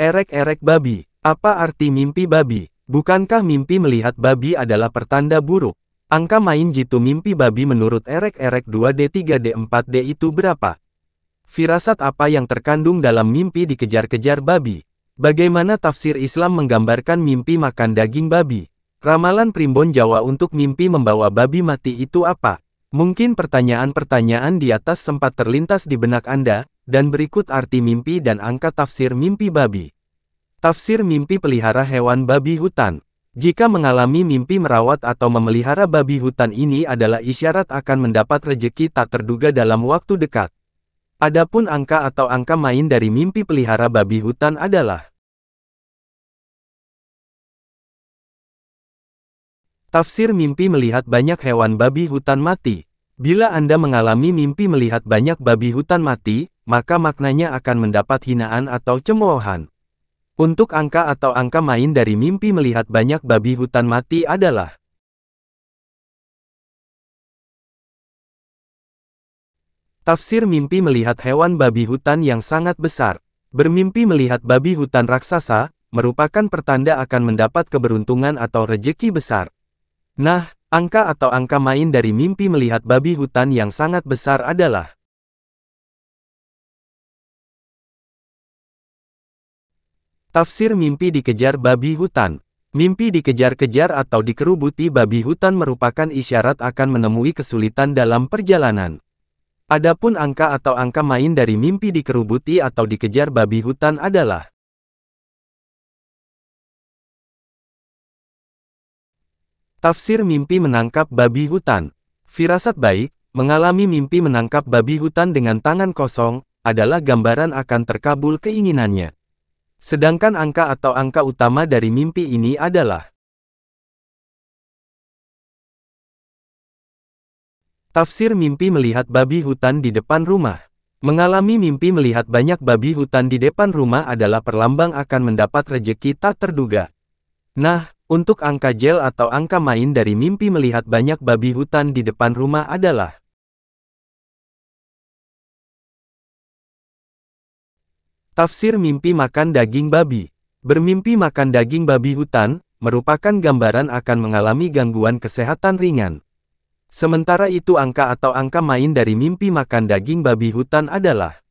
Erek-erek babi, apa arti mimpi babi? Bukankah mimpi melihat babi adalah pertanda buruk? Angka main jitu mimpi babi menurut erek-erek 2D3D4D itu berapa? Firasat apa yang terkandung dalam mimpi dikejar-kejar babi? Bagaimana tafsir Islam menggambarkan mimpi makan daging babi? Ramalan Primbon Jawa untuk mimpi membawa babi mati itu apa? Mungkin pertanyaan-pertanyaan di atas sempat terlintas di benak Anda, dan berikut arti mimpi dan angka tafsir mimpi babi. Tafsir mimpi pelihara hewan babi hutan. Jika mengalami mimpi merawat atau memelihara babi hutan ini adalah isyarat akan mendapat rejeki tak terduga dalam waktu dekat. Adapun angka atau angka main dari mimpi pelihara babi hutan adalah Tafsir mimpi melihat banyak hewan babi hutan mati. Bila Anda mengalami mimpi melihat banyak babi hutan mati, maka maknanya akan mendapat hinaan atau cemoohan. Untuk angka atau angka main dari mimpi melihat banyak babi hutan mati adalah Tafsir mimpi melihat hewan babi hutan yang sangat besar. Bermimpi melihat babi hutan raksasa, merupakan pertanda akan mendapat keberuntungan atau rejeki besar. Nah, angka atau angka main dari mimpi melihat babi hutan yang sangat besar adalah Tafsir mimpi dikejar babi hutan. Mimpi dikejar-kejar atau dikerubuti babi hutan merupakan isyarat akan menemui kesulitan dalam perjalanan. Adapun angka atau angka main dari mimpi dikerubuti atau dikejar babi hutan adalah Tafsir mimpi menangkap babi hutan. Firasat baik, mengalami mimpi menangkap babi hutan dengan tangan kosong, adalah gambaran akan terkabul keinginannya. Sedangkan angka atau angka utama dari mimpi ini adalah Tafsir mimpi melihat babi hutan di depan rumah. Mengalami mimpi melihat banyak babi hutan di depan rumah adalah perlambang akan mendapat rejeki tak terduga. Nah, untuk angka gel atau angka main dari mimpi melihat banyak babi hutan di depan rumah adalah Tafsir mimpi makan daging babi. Bermimpi makan daging babi hutan, merupakan gambaran akan mengalami gangguan kesehatan ringan. Sementara itu angka atau angka main dari mimpi makan daging babi hutan adalah